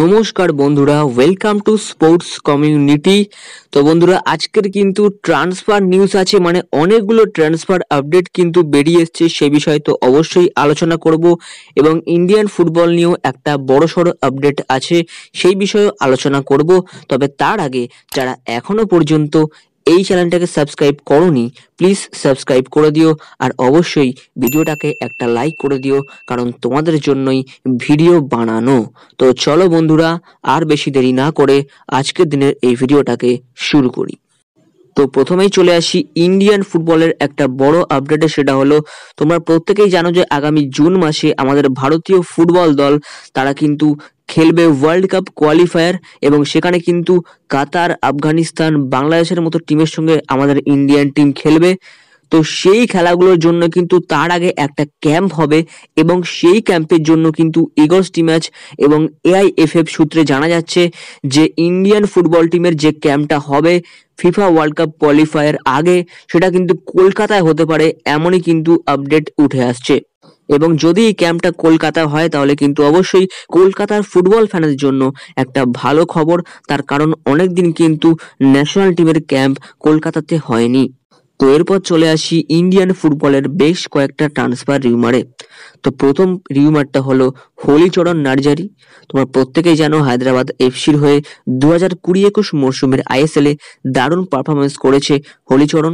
নমস্কার বন্ধুরা welcome to sports community তো বন্ধুরা আজকের কিন্তু ট্রান্সফার নিউজ আছে মানে অনেকগুলো ট্রান্সফার আপডেট কিন্তু বেরিয়ে এসছে সে বিষয়ে তো অবশ্যই আলোচনা করব এবং ইন্ডিয়ান ফুটবল নিয়েও একটা বড় সড়ো আপডেট আছে সেই বিষয়েও আলোচনা করব তবে তার আগে যারা এখনো পর্যন্ত এই চ্যানেলটাকে সাবস্ক্রাইব করনি প্লিজ সাবস্ক্রাইব করে দিও আর অবশ্যই ভিডিওটাকে একটা লাইক করে দিও কারণ তোমাদের জন্যই ভিডিও বানানো তো চলো বন্ধুরা আর বেশি দেরি না করে আজকের দিনের এই ভিডিওটাকে শুরু করি তো প্রথমেই চলে আসি ইন্ডিয়ান ফুটবলের একটা বড় আপডেটে সেটা হলো তোমরা প্রত্যেকেই জানো যে আগামী জুন মাসে আমাদের ভারতীয় ফুটবল দল তারা কিন্তু খেলবে ওয়ার্ল্ড কাপ কোয়ালিফায়ার এবং সেখানে কিন্তু কাতার আফগানিস্তান বাংলাদেশের মতো টিমের সঙ্গে আমাদের ইন্ডিয়ান টিম খেলবে তো সেই খেলাগুলোর জন্য কিন্তু তার আগে একটা ক্যাম্প হবে এবং সেই ক্যাম্পের জন্য কিন্তু টি ম্যাচ এবং এআইএফএফ সূত্রে জানা যাচ্ছে যে ইন্ডিয়ান ফুটবল টিমের যে ক্যাম্পটা হবে ফিফা ওয়ার্ল্ড কাপ কোয়ালিফায়ার আগে সেটা কিন্তু কলকাতায় হতে পারে এমনই কিন্তু আপডেট উঠে আসছে এবং যদি এই ক্যাম্পটা কলকাতা হয় তাহলে কিন্তু অবশ্যই কলকাতার ফুটবল ফ্যানের জন্য একটা ভালো খবর তার কারণ অনেকদিন কিন্তু ন্যাশনাল টিমের ক্যাম্প কলকাতাতে হয়নি তো এরপর চলে আসি ইন্ডিয়ান ফুটবলের বেশ কয়েকটা ট্রান্সফার রিউমারে তো প্রথম রিউমারটা হলো হলিচরণ নার্জারি তোমার প্রত্যেকেই জানো হায়দ্রাবাদ এফসির হয়ে দু হাজার কুড়ি একুশ মরশুমের আইএসএলে দারুণ পারফরমেন্স করেছে হলিচরণ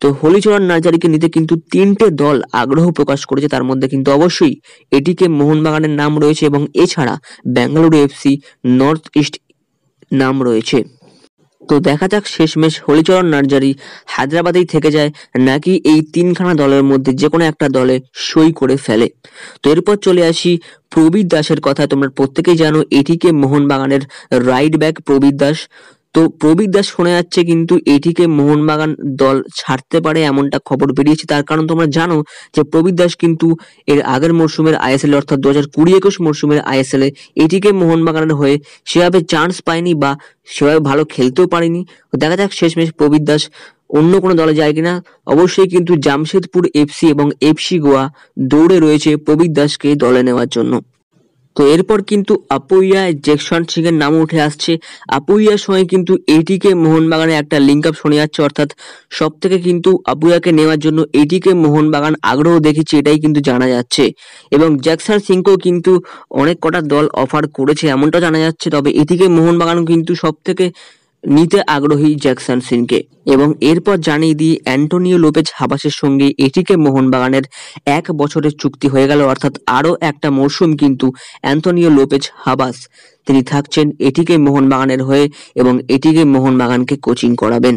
তো হলিচরণ নার্জারিকে নিতে কিন্তু তিনটে দল আগ্রহ প্রকাশ করেছে তার মধ্যে কিন্তু অবশ্যই এটিকে মোহনবাগানের নাম রয়েছে এবং এছাড়া ব্যাঙ্গালুরু এফসি নর্থ ইস্ট নাম রয়েছে তো দেখা যাক শেষমেশ হলিচরণ নার্জারি হায়দ্রাবাদেই থেকে যায় নাকি এই তিনখানা দলের মধ্যে যে কোনো একটা দলে সই করে ফেলে তো এরপর চলে আসি প্রবীর দাসের কথা তোমরা প্রত্যেকেই জানো এটিকে মোহনবাগানের রাইট ব্যাক প্রবীর দাস তো প্রবীর দাস শোনা যাচ্ছে কিন্তু এটিকে মোহনবাগান দল ছাড়তে পারে এমনটা খবর বেরিয়েছে তার কারণ তোমরা জানো যে প্রবীর দাস কিন্তু এর আগের মরশুমের আইএসএল অর্থাৎ দু হাজার কুড়ি একুশ মরশুমের আইএসএল এ এটিকে মোহনবাগানের হয়ে সেভাবে চান্স পায়নি বা সেভাবে ভালো খেলতেও পারেনি দেখা যাক শেষমেশ প্রবীর দাস অন্য কোনো দলে যায় কিনা অবশ্যই কিন্তু জামশেদপুর এফসি এবং এফসি গোয়া দৌড়ে রয়েছে প্রবীর দাসকে দলে নেওয়ার জন্য তো এরপর কিন্তু আপুইয়া জ্যাকসন এর নাম উঠে আসছে আপুইয়ার সঙ্গে কিন্তু এটিকে মোহনবাগানে একটা লিঙ্ক আপ শুনে যাচ্ছে অর্থাৎ সব থেকে কিন্তু আপুইয়াকে নেওয়ার জন্য এটিকে মোহনবাগান আগ্রহ দেখেছে এটাই কিন্তু জানা যাচ্ছে এবং জ্যাকসন সিংকেও কিন্তু অনেক কটা দল অফার করেছে এমনটা জানা যাচ্ছে তবে এটিকে মোহনবাগান কিন্তু সব থেকে নিতে আগ্রহী জ্যাকসন সিনকে এবং এরপর জানিয়ে দিয়ে অ্যান্টোনিও লোপেজ হাবাসের সঙ্গে এটিকে মোহনবাগানের এক বছরের চুক্তি হয়ে গেল অর্থাৎ আরও একটা মরশুম কিন্তু অ্যান্টোনিও লোপেজ হাবাস তিনি থাকছেন এটিকে মোহনবাগানের হয়ে এবং এটিকে মোহনবাগানকে কোচিং করাবেন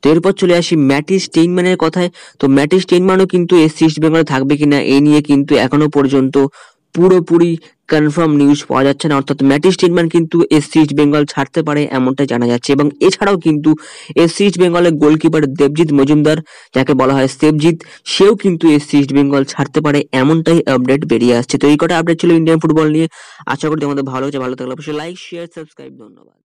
তো এরপর চলে আসি ম্যাটি টেইনম্যানের কথায় তো ম্যাটি টেইনম্যানও কিন্তু এ ইস্ট বেঙ্গলে থাকবে কিনা এই নিয়ে কিন্তু এখনো পর্যন্ত পুরোপুরি কনফার্ম নিউজ পাওয়া যাচ্ছে না অর্থাৎ ম্যাটি স্টেটম্যান কিন্তু এস ইস্ট বেঙ্গল ছাড়তে পারে এমনটা জানা যাচ্ছে এবং এছাড়াও কিন্তু এসসি ইস্ট বেঙ্গলের গোলকিপার দেবজিৎ মজুমদার যাকে বলা হয় দেবজিৎ সেও কিন্তু এসসি ইস্ট বেঙ্গল ছাড়তে পারে এমনটাই আপডেট বেরিয়ে আসছে তো এই কটা আপডেট ছিল ইন্ডিয়ান ফুটবল নিয়ে আশা করি তোমাদের ভালো হচ্ছে ভালো থাকলে অবশ্যই লাইক শেয়ার সাবস্ক্রাইব ধন্যবাদ